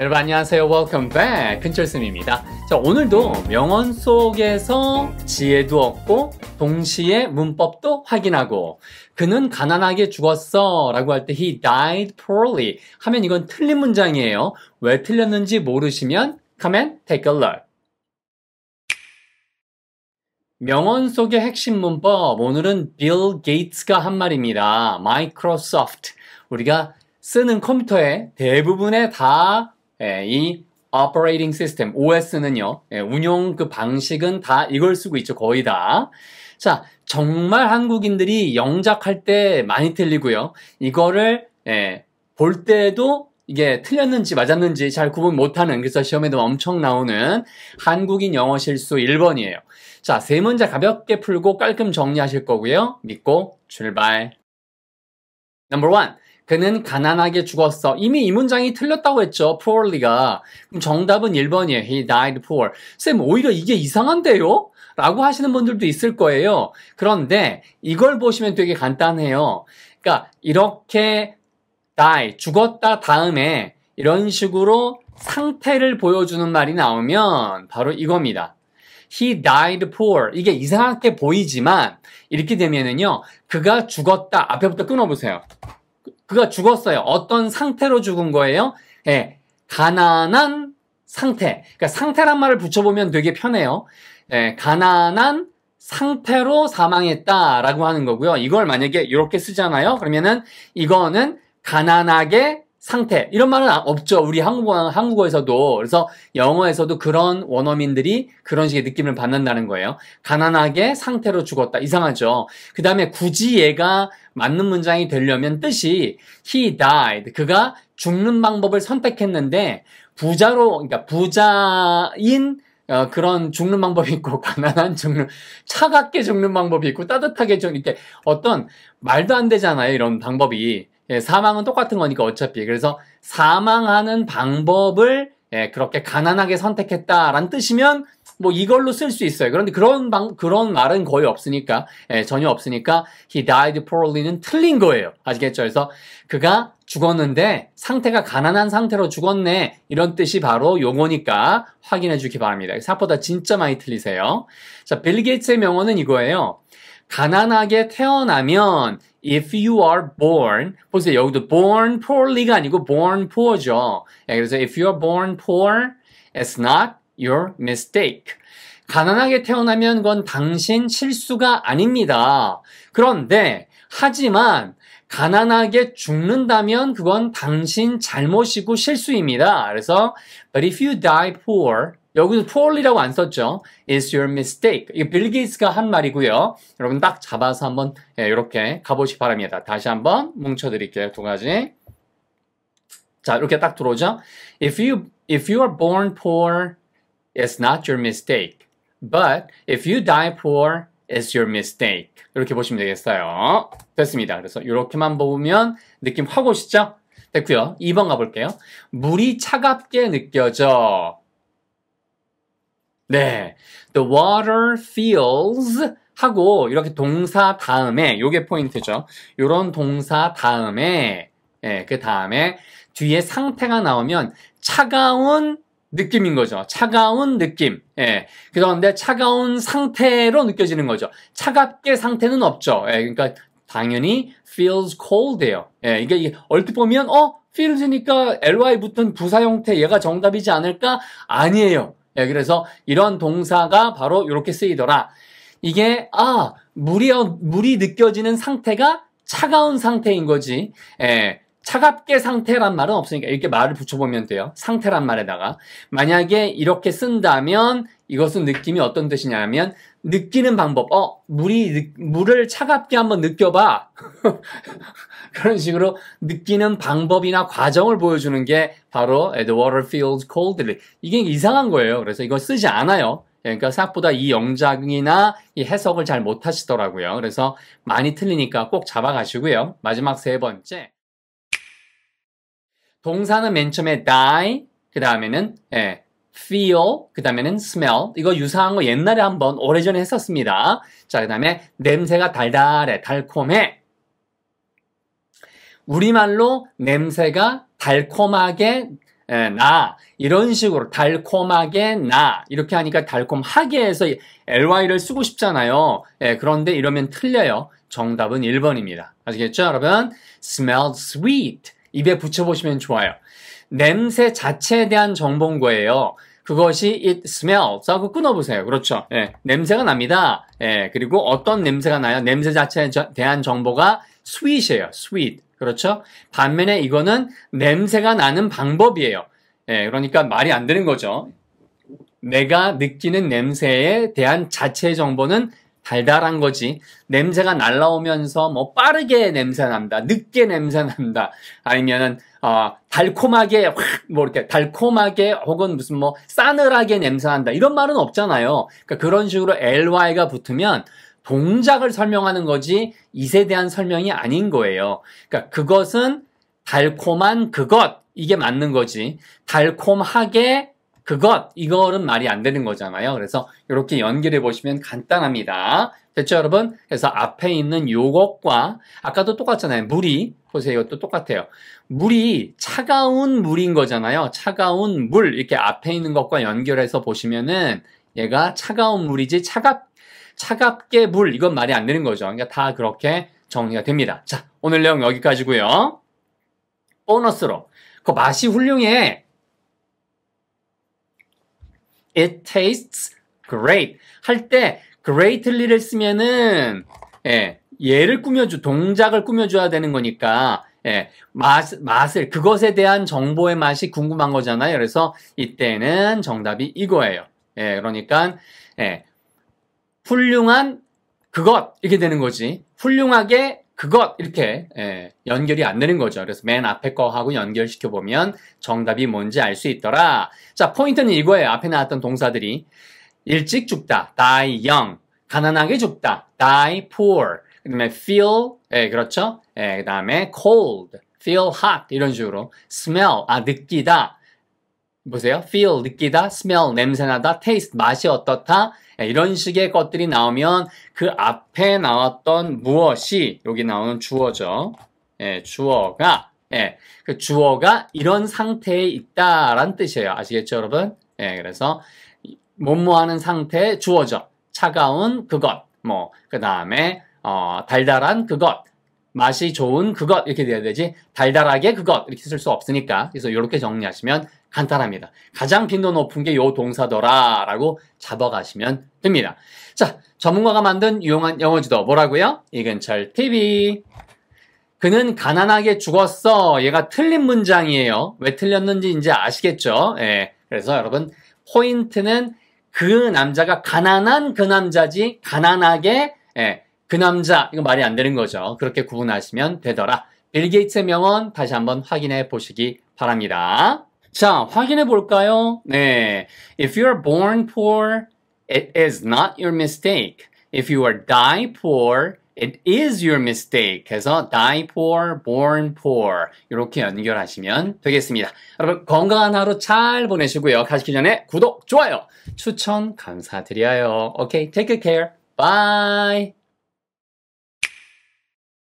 여러분 안녕하세요. Welcome back. 근철쌤입니다. 자, 오늘도 명언 속에서 지혜도 얻고 동시에 문법도 확인하고 그는 가난하게 죽었어 라고 할 때 he died poorly 하면 이건 틀린 문장이에요. 왜 틀렸는지 모르시면 come and take a look. 명언 속의 핵심 문법 오늘은 빌 게이츠가 한 말입니다. 마이크로소프트 우리가 쓰는 컴퓨터에 대부분의 다 예, 이 operating system, OS는요, 예, 운영 그 방식은 다 이걸 쓰고 있죠, 거의 다. 자, 정말 한국인들이 영작할 때 많이 틀리고요. 이거를, 예, 볼 때도 이게 틀렸는지 맞았는지 잘 구분 못하는, 그래서 시험에도 엄청 나오는 한국인 영어 실수 1번이에요. 자, 세 문제 가볍게 풀고 깔끔 정리하실 거고요. 믿고 출발. Number one. 그는 가난하게 죽었어. 이미 이 문장이 틀렸다고 했죠. poorly가. 그럼 정답은 1번이에요. He died poor. 쌤, 오히려 이게 이상한데요? 라고 하시는 분들도 있을 거예요. 그런데 이걸 보시면 되게 간단해요. 그러니까 이렇게 die, 죽었다 다음에 이런 식으로 상태를 보여주는 말이 나오면 바로 이겁니다. He died poor. 이게 이상하게 보이지만 이렇게 되면은요. 그가 죽었다. 앞에부터 끊어보세요. 그가 죽었어요. 어떤 상태로 죽은 거예요? 예, 가난한 상태. 그러니까 상태란 말을 붙여보면 되게 편해요. 예, 가난한 상태로 사망했다라고 하는 거고요. 이걸 만약에 이렇게 쓰잖아요. 그러면은 이거는 가난하게 상태 이런 말은 없죠. 우리 한국어, 한국어에서도 그래서 영어에서도 그런 원어민들이 그런 식의 느낌을 받는다는 거예요. 가난하게 상태로 죽었다. 이상하죠. 그 다음에 굳이 얘가 맞는 문장이 되려면 뜻이 he died. 그가 죽는 방법을 선택했는데 부자로 그러니까 부자인 어, 그런 죽는 방법이 있고 가난한 죽는 차갑게 죽는 방법이 있고 따뜻하게 죽는 이렇게 어떤 말도 안 되잖아요 이런 방법이 예, 사망은 똑같은 거니까 어차피. 그래서 사망하는 방법을 예, 그렇게 가난하게 선택했다라는 뜻이면 뭐 이걸로 쓸 수 있어요. 그런데 그런 방, 그런 말은 거의 없으니까 예, 전혀 없으니까 he died poorly는 틀린 거예요. 아시겠죠? 그래서 그가 죽었는데 상태가 가난한 상태로 죽었네 이런 뜻이 바로 용어니까 확인해 주기 바랍니다. 생각보다 진짜 많이 틀리세요. 자, 빌 게이츠의 명언은 이거예요. 가난하게 태어나면 if you are born 보세요 여기도 born poorly가 아니고 born poor죠. 그래서 if you are born poor, it's not your mistake. 가난하게 태어나면 그건 당신 실수가 아닙니다. 그런데 하지만 가난하게 죽는다면 그건 당신 잘못이고 실수입니다. 그래서 but if you die poor, 여기서 poorly라고 안 썼죠. It's your mistake. 이게 빌 게이츠가 한 말이고요. 여러분 딱 잡아서 한번 이렇게 예, 가보시기 바랍니다. 다시 한번 뭉쳐드릴게요. 두 가지. 자 이렇게 딱 들어오죠. If you if you are born poor, it's not your mistake. But if you die poor, It's your mistake. 이렇게 보시면 되겠어요. 됐습니다. 그래서 이렇게만 보면 느낌 확 오시죠? 됐고요. 2번 가볼게요. 물이 차갑게 느껴져. 네. The water feels 하고 이렇게 동사 다음에 요게 포인트죠. 요런 동사 다음에 예, 그 다음에 뒤에 상태가 나오면 차가운 느낌인 거죠. 차가운 느낌. 예. 그런데 차가운 상태로 느껴지는 거죠. 차갑게 상태는 없죠. 예, 그러니까 당연히 feels cold예요. 예, 이게 얼핏 보면 어 feels니까 ly 붙은 부사 형태 얘가 정답이지 않을까? 아니에요. 예, 그래서 이런 동사가 바로 이렇게 쓰이더라. 이게 아 물이 물이 느껴지는 상태가 차가운 상태인 거지. 예, 차갑게 상태란 말은 없으니까 이렇게 말을 붙여보면 돼요. 상태란 말에다가. 만약에 이렇게 쓴다면 이것은 느낌이 어떤 뜻이냐면 느끼는 방법. 어, 물이, 물을 차갑게 한번 느껴봐. 그런 식으로 느끼는 방법이나 과정을 보여주는 게 바로 the water feels c o l d 이게 이상한 거예요. 그래서 이거 쓰지 않아요. 그러니까 생각보다 이 영작이나 이 해석을 잘 못하시더라고요. 그래서 많이 틀리니까 꼭 잡아가시고요. 마지막 세 번째. 동사는 맨 처음에 die, 그 다음에는 예, feel, 그 다음에는 smell. 이거 유사한 거 옛날에 한번 오래전에 했었습니다. 자, 그 다음에 냄새가 달달해, 달콤해. 우리말로 냄새가 달콤하게 에, 예, 나 이런 식으로 달콤하게 나 이렇게 하니까 달콤하게 해서 ly를 쓰고 싶잖아요. 에, 예, 그런데 이러면 틀려요. 정답은 1번입니다. 아시겠죠, 여러분? s m e l l sweet. 입에 붙여보시면 좋아요. 냄새 자체에 대한 정보인 거예요. 그것이 it smells 하고 끊어보세요. 그렇죠. 예, 냄새가 납니다. 예, 그리고 어떤 냄새가 나요? 냄새 자체에 대한 정보가 sweet이에요. sweet. 그렇죠? 반면에 이거는 냄새가 나는 방법이에요. 예, 그러니까 말이 안 되는 거죠. 내가 느끼는 냄새에 대한 자체 정보는 달달한 거지. 냄새가 날라오면서 뭐 빠르게 냄새 난다, 늦게 냄새 난다, 아니면은 어, 달콤하게 확 뭐 이렇게 달콤하게 혹은 무슨 뭐 싸늘하게 냄새 난다 이런 말은 없잖아요. 그러니까 그런 식으로 ly가 붙으면 동작을 설명하는 거지 이에 대한 설명이 아닌 거예요. 그러니까 그것은 달콤한 그것 이게 맞는 거지. 달콤하게 그것 이거는 말이 안 되는 거잖아요. 그래서 이렇게 연결해 보시면 간단합니다. 됐죠, 여러분? 그래서 앞에 있는 요것과 아까도 똑같잖아요. 물이 보세요. 이것도 똑같아요. 물이 차가운 물인 거잖아요. 차가운 물 이렇게 앞에 있는 것과 연결해서 보시면은 얘가 차가운 물이지 차갑 차갑게 물 이건 말이 안 되는 거죠. 그러니까 다 그렇게 정리가 됩니다. 자, 오늘 내용 여기까지고요. 보너스로 그 맛이 훌륭해. It tastes great. 할 때 greatly를 쓰면은 예, 얘를 꾸며주 동작을 꾸며줘야 되는 거니까 예, 맛, 맛을 그것에 대한 정보의 맛이 궁금한 거잖아요. 그래서 이때는 정답이 이거예요. 예, 그러니까 예, 훌륭한 그것 이렇게 되는 거지. 훌륭하게 그것 이렇게 예, 연결이 안 되는 거죠. 그래서 맨 앞에 거하고 연결시켜 보면 정답이 뭔지 알 수 있더라. 자, 포인트는 이거예요. 앞에 나왔던 동사들이 일찍 죽다, die young, 가난하게 죽다, die poor, 그다음에 feel, 예, 그렇죠? 예, 그다음에 cold, feel hot 이런 식으로 smell, 아 느끼다, 보세요. feel, 느끼다, smell, 냄새나다, taste, 맛이 어떻다. 네, 이런 식의 것들이 나오면 그 앞에 나왔던 무엇이 여기 나오는 주어죠. 예, 주어가 예, 그 주어가 이런 상태에 있다라는 뜻이에요. 아시겠죠, 여러분? 예, 그래서 뭐뭐 하는 상태의 주어죠. 차가운 그것, 뭐, 그 다음에, 어, 달달한 그것, 맛이 좋은 그것 이렇게 돼야 되지 달달하게 그것 이렇게 쓸 수 없으니까 그래서 이렇게 정리하시면 간단합니다. 가장 빈도 높은 게 요 동사더라 라고 잡아가시면 됩니다. 자 전문가가 만든 유용한 영어 지도 뭐라고요? 이근철 TV 그는 가난하게 죽었어. 얘가 틀린 문장이에요. 왜 틀렸는지 이제 아시겠죠? 예. 그래서 여러분 포인트는 그 남자가 가난한 그 남자지 가난하게 예, 그 남자 이거 말이 안 되는 거죠. 그렇게 구분하시면 되더라. 빌 게이츠의 명언 다시 한번 확인해 보시기 바랍니다. 자, 확인해 볼까요? 네. If you are born poor, it is not your mistake. If you are die poor, It is your mistake. 해서 die poor, born poor. 이렇게 연결하시면 되겠습니다. 여러분, 건강한 하루 잘 보내시고요. 가시기 전에 구독, 좋아요, 추천 감사드려요. okay, take good care. Bye.